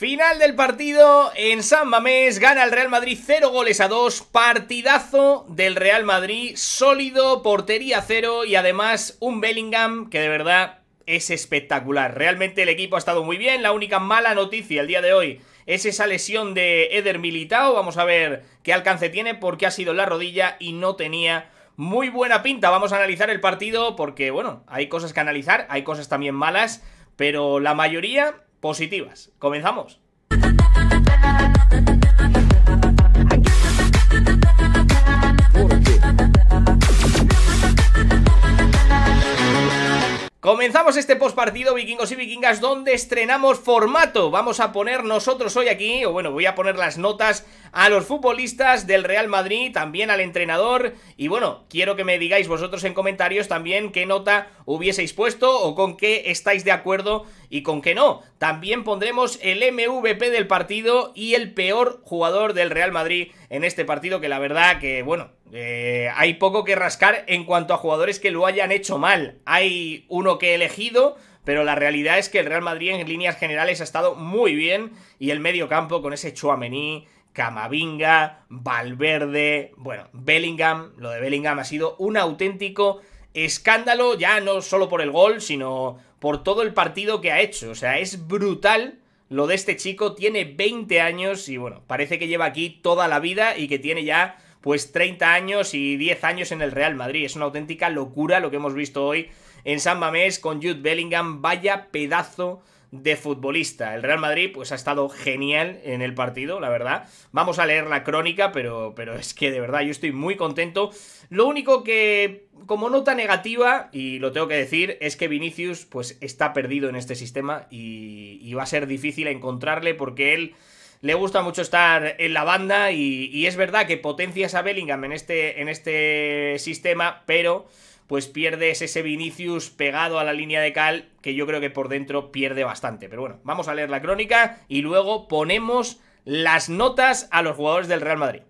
Final del partido en San Mamés, gana el Real Madrid 0 goles a 2, partidazo del Real Madrid, sólido, portería cero y además un Bellingham que de verdad es espectacular. Realmente el equipo ha estado muy bien, la única mala noticia el día de hoy es esa lesión de Eder Militao, vamos a ver qué alcance tiene porque ha sido la rodilla y no tenía muy buena pinta. Vamos a analizar el partido porque bueno, hay cosas que analizar, hay cosas también malas, pero la mayoría positivas. Comenzamos. Comenzamos este post partido, vikingos y vikingas, donde estrenamos formato. Vamos a poner nosotros hoy aquí, o bueno, voy a poner las notas a los futbolistas del Real Madrid, también al entrenador. Y bueno, quiero que me digáis vosotros en comentarios también qué nota hubieseis puesto o con qué estáis de acuerdo y con que no. También pondremos el MVP del partido y el peor jugador del Real Madrid en este partido, que la verdad que, bueno, eh, hay poco que rascar en cuanto a jugadores que lo hayan hecho mal. Hay uno que he elegido, pero la realidad es que el Real Madrid en líneas generales ha estado muy bien y el medio campo con ese Chuamení, Camavinga, Valverde, bueno, Bellingham, lo de Bellingham ha sido un auténtico escándalo, ya no solo por el gol, sino por todo el partido que ha hecho. O sea, es brutal lo de este chico. Tiene 20 años y bueno, parece que lleva aquí toda la vida y que tiene ya pues 30 años y 10 años en el Real Madrid. Es una auténtica locura lo que hemos visto hoy en San Mamés con Jude Bellingham. Vaya pedazo de futbolista. El Real Madrid pues ha estado genial en el partido, la verdad. Vamos a leer la crónica, pero, pero es que de verdad yo estoy muy contento. Lo único que como nota negativa, y lo tengo que decir, es que Vinicius pues está perdido en este sistema y, y va a ser difícil encontrarle porque él le gusta mucho estar en la banda y, es verdad que potencias a Bellingham en este, en este sistema, pero pues pierdes ese Vinicius pegado a la línea de cal que yo creo que por dentro pierde bastante. Pero bueno, vamos a leer la crónica y luego ponemos las notas a los jugadores del Real Madrid.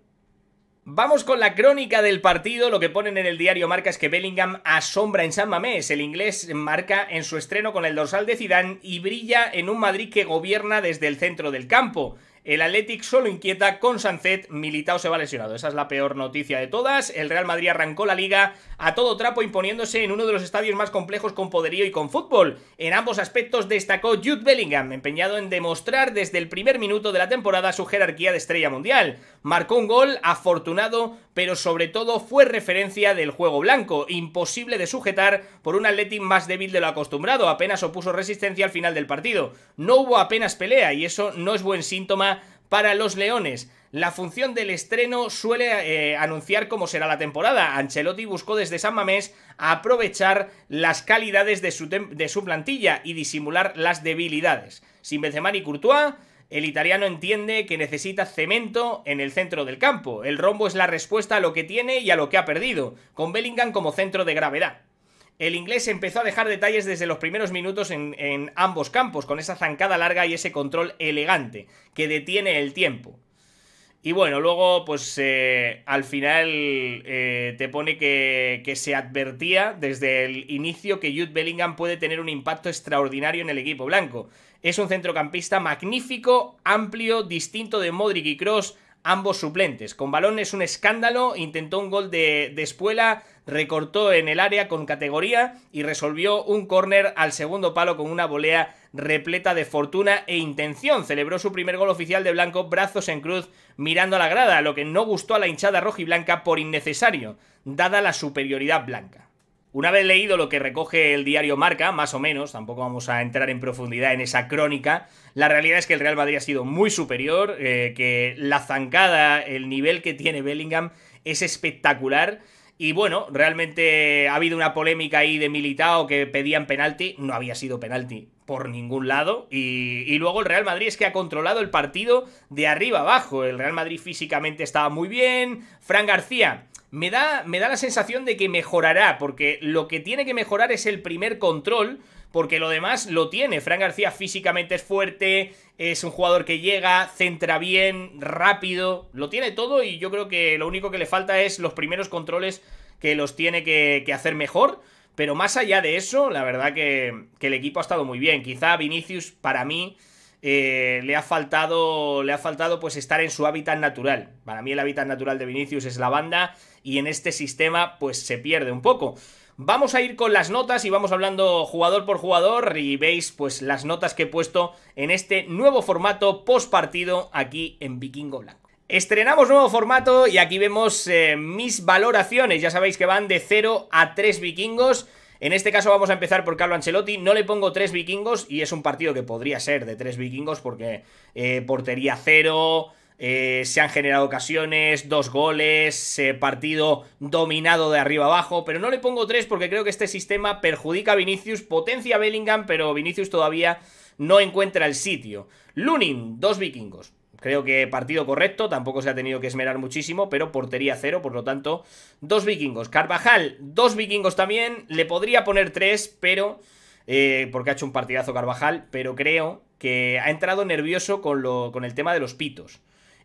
Vamos con la crónica del partido, lo que ponen en el diario Marca es que Bellingham asombra en San Mamés, el inglés marca en su estreno con el dorsal de Zidane y brilla en un Madrid que gobierna desde el centro del campo. El Athletic solo inquieta con Sancet, Militao se va lesionado. Esa es la peor noticia de todas. El Real Madrid arrancó la liga a todo trapo imponiéndose en uno de los estadios más complejos con poderío y con fútbol. En ambos aspectos destacó Jude Bellingham, empeñado en demostrar desde el primer minuto de la temporada su jerarquía de estrella mundial marcó un gol afortunado, pero sobre todo fue referencia del juego blanco, imposible de sujetar por un Atleti más débil de lo acostumbrado, apenas opuso resistencia al final del partido. No hubo apenas pelea y eso no es buen síntoma para los leones. La función del estreno suele eh, anunciar cómo será la temporada. Ancelotti buscó desde San Mamés aprovechar las calidades de su, de su plantilla y disimular las debilidades. Sin Benzema ni Courtois, el italiano entiende que necesita cemento en el centro del campo. El rombo es la respuesta a lo que tiene y a lo que ha perdido, con Bellingham como centro de gravedad. El inglés empezó a dejar detalles desde los primeros minutos en, ambos campos, con esa zancada larga y ese control elegante, que detiene el tiempo. Y bueno, luego, pues eh, al final eh, te pone que, que, se advertía desde el inicio que Jude Bellingham puede tener un impacto extraordinario en el equipo blanco es un centrocampista magnífico, amplio, distinto de Modric y Cross, ambos suplentes. Con balón es un escándalo, intentó un gol de, espuela, recortó en el área con categoría y resolvió un córner al segundo palo con una volea repleta de fortuna e intención. Celebró su primer gol oficial de Blanco brazos en cruz mirando a la grada, lo que no gustó a la hinchada rojiblanca por innecesario, dada la superioridad blanca. Una vez leído lo que recoge el diario Marca, más o menos, tampoco vamos a entrar en profundidad en esa crónica, la realidad es que el Real Madrid ha sido muy superior, eh, que la zancada, el nivel que tiene Bellingham es espectacular. Y bueno, realmente ha habido una polémica ahí de Militao que pedían penalti. No había sido penalti por ningún lado. Y, luego el Real Madrid es que ha controlado el partido de arriba abajo. El Real Madrid físicamente estaba muy bien. Fran García. Me da, me da la sensación de que mejorará, porque lo que tiene que mejorar es el primer control, porque lo demás lo tiene. Fran García físicamente es fuerte, es un jugador que llega, centra bien, rápido, lo tiene todo y yo creo que lo único que le falta es los primeros controles que los tiene que hacer mejor. Pero más allá de eso, la verdad que, el equipo ha estado muy bien. Quizá Vinicius, para mí, eh, le ha faltado. Le ha faltado pues estar en su hábitat natural. Para mí, el hábitat natural de Vinicius es la banda. Y en este sistema, pues se pierde un poco. Vamos a ir con las notas y vamos hablando jugador por jugador y veis pues las notas que he puesto en este nuevo formato post partido aquí en Vikingo Estrenamos nuevo formato y aquí vemos eh, mis valoraciones. Ya sabéis que van de 0 a 3 vikingos. En este caso vamos a empezar por Carlo Ancelotti. No le pongo 3 vikingos y es un partido que podría ser de 3 vikingos porque eh, portería cero... Eh, se han generado ocasiones, dos goles, partido dominado de arriba abajo, pero no le pongo tres porque creo que este sistema perjudica a Vinicius, potencia a Bellingham, pero Vinicius todavía no encuentra el sitio. Lunin, dos vikingos creo que partido correcto, tampoco se ha tenido que esmerar muchísimo, pero portería cero, por lo tanto, dos vikingos. Carvajal, dos vikingos también, le podría poner tres, pero... Eh, porque ha hecho un partidazo Carvajal, pero creo que ha entrado nervioso con, el tema de los pitos.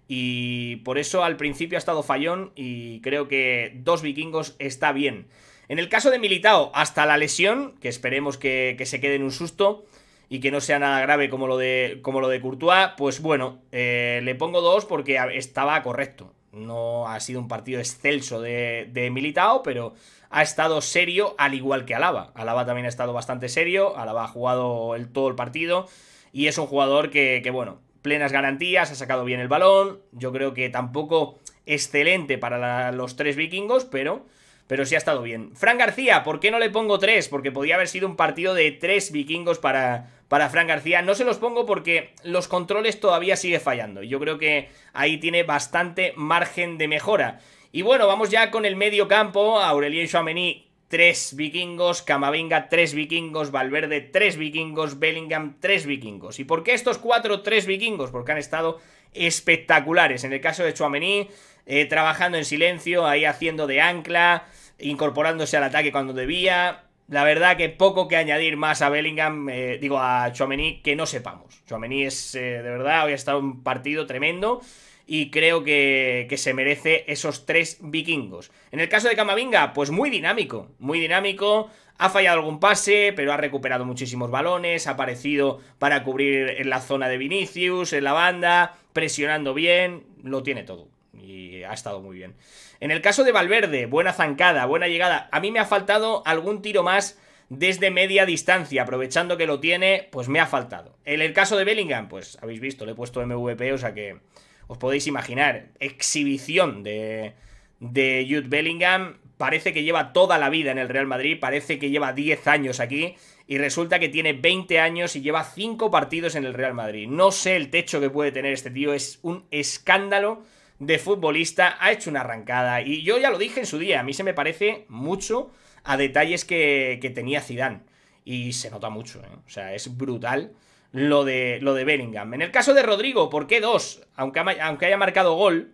Y por eso al principio ha estado fallón y creo que dos vikingos está bien. En el caso de Militao, hasta la lesión, que esperemos que se quede en un susto, y que no sea nada grave como lo de, como lo de Courtois, pues bueno, eh, le pongo dos porque estaba correcto. No ha sido un partido excelso de, Militao, pero ha estado serio al igual que Alaba. Alaba también ha estado bastante serio, Alaba ha jugado el, todo el partido y es un jugador que, bueno, plenas garantías, ha sacado bien el balón, yo creo que tampoco excelente para los tres vikingos, pero pero sí ha estado bien. Fran García, ¿por qué no le pongo tres? Porque podía haber sido un partido de tres vikingos para, para Fran García. No se los pongo porque los controles todavía sigue fallando. Yo creo que ahí tiene bastante margen de mejora. Y bueno, vamos ya con el medio campo. Aurelien Chouameni tres vikingos, Camavinga, tres vikingos, Valverde, tres vikingos, Bellingham, tres vikingos. ¿Y por qué estos cuatro, tres vikingos? Porque han estado espectaculares. En el caso de Chouameni, eh, trabajando en silencio, ahí haciendo de ancla, incorporándose al ataque cuando debía. La verdad que poco que añadir más a Bellingham, eh, digo a Chouameni, que no sepamos. Chouameni es, eh, de verdad, hoy ha estado un partido tremendo y creo que, se merece esos tres vikingos. En el caso de Camavinga, pues muy dinámico, muy dinámico. Ha fallado algún pase, pero ha recuperado muchísimos balones, ha aparecido para cubrir en la zona de Vinicius, en la banda, presionando bien, lo tiene todo. Y ha estado muy bien. En el caso de Valverde, buena zancada, buena llegada. A mí me ha faltado algún tiro más desde media distancia, aprovechando que lo tiene, pues me ha faltado. En el caso de Bellingham, pues habéis visto, le he puesto MVP, o sea que os podéis imaginar, exhibición de, Jude Bellingham. Parece que lleva toda la vida en el Real Madrid, parece que lleva 10 años aquí y resulta que tiene 20 años y lleva 5 partidos en el Real Madrid. No sé el techo que puede tener este tío, es un escándalo de futbolista, ha hecho una arrancada y yo ya lo dije en su día, a mí se me parece mucho a detalles que, que tenía Zidane y se nota mucho, ¿eh? o sea, es brutal lo de, lo de Bellingham. En el caso de Rodrigo, ¿por qué dos? Aunque, aunque haya marcado gol,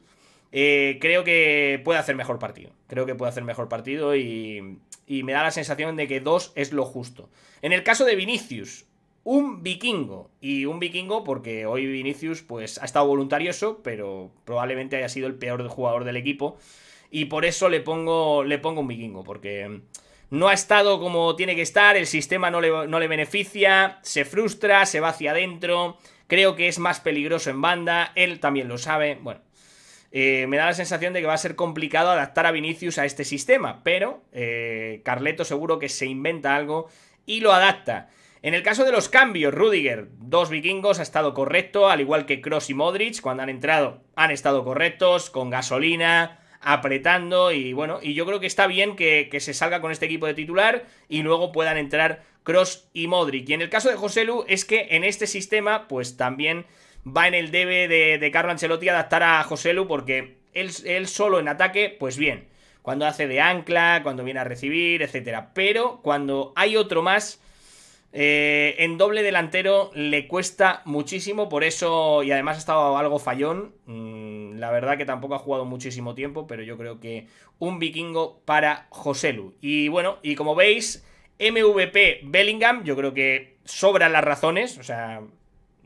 eh, creo que puede hacer mejor partido. Creo que puede hacer mejor partido y, y me da la sensación de que dos es lo justo. En el caso de Vinicius, un vikingo. Y un vikingo porque hoy Vinicius pues, ha estado voluntarioso, pero probablemente haya sido el peor jugador del equipo. Y por eso le pongo, le pongo un vikingo, porque no ha estado como tiene que estar, el sistema no le, beneficia, se frustra, se va hacia adentro, creo que es más peligroso en banda, él también lo sabe, bueno. Eh, me da la sensación de que va a ser complicado adaptar a Vinicius a este sistema, pero eh, Carleto seguro que se inventa algo y lo adapta. En el caso de los cambios, Rudiger, dos vikingos, ha estado correcto, al igual que Cross y Modric, cuando han entrado han estado correctos, con gasolina, apretando y bueno, y yo creo que está bien que, se salga con este equipo de titular y luego puedan entrar Cross y Modric. Y en el caso de Joselu es que en este sistema pues también va en el debe de, Carlo Ancelotti adaptar a Joselu porque él, él solo en ataque pues bien, cuando hace de ancla, cuando viene a recibir, etcétera, pero cuando hay otro más... Eh, en doble delantero le cuesta muchísimo, por eso, y además ha estado algo fallón. Mm, la verdad que tampoco ha jugado muchísimo tiempo, pero yo creo que un vikingo para Joselu. Y bueno, y como veis, MVP Bellingham, yo creo que sobran las razones, o sea,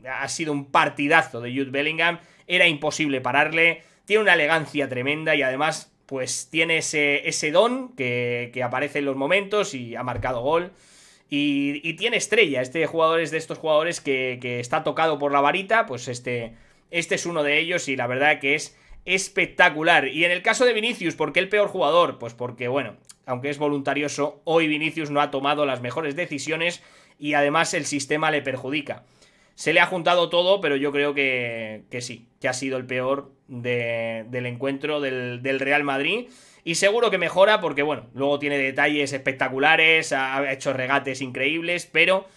ha sido un partidazo de Jude Bellingham, era imposible pararle, tiene una elegancia tremenda y además pues tiene ese, ese don que, aparece en los momentos y ha marcado gol. Y, tiene estrella, este jugador es de estos jugadores que, que está tocado por la varita, pues este este es uno de ellos y la verdad que es espectacular. Y en el caso de Vinicius, ¿por qué el peor jugador? Pues porque, bueno, aunque es voluntarioso, hoy Vinicius no ha tomado las mejores decisiones y además el sistema le perjudica. Se le ha juntado todo, pero yo creo que, sí, que ha sido el peor del encuentro del, Real Madrid. Y seguro que mejora porque, bueno, luego tiene detalles espectaculares, ha, hecho regates increíbles, pero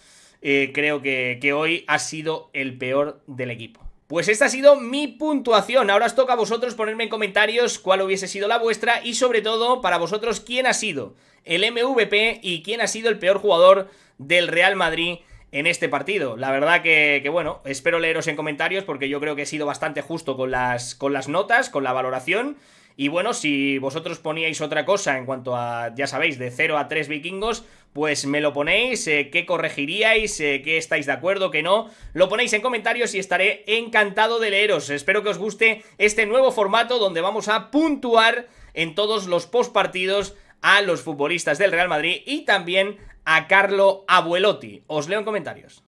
eh, creo que hoy ha sido el peor del equipo. Pues esta ha sido mi puntuación. Ahora os toca a vosotros ponerme en comentarios cuál hubiese sido la vuestra y sobre todo para vosotros quién ha sido el MVP y quién ha sido el peor jugador del Real Madrid en este partido. La verdad que, bueno, espero leeros en comentarios porque yo creo que he sido bastante justo con las, con las notas, con la valoración. Y bueno, si vosotros poníais otra cosa en cuanto a, ya sabéis, de 0 a 3 vikingos, pues me lo ponéis, eh, qué corregiríais, eh, qué estáis de acuerdo, qué no, lo ponéis en comentarios y estaré encantado de leeros. Espero que os guste este nuevo formato donde vamos a puntuar en todos los postpartidos a los futbolistas del Real Madrid y también a Carlo Abuelotti. Os leo en comentarios.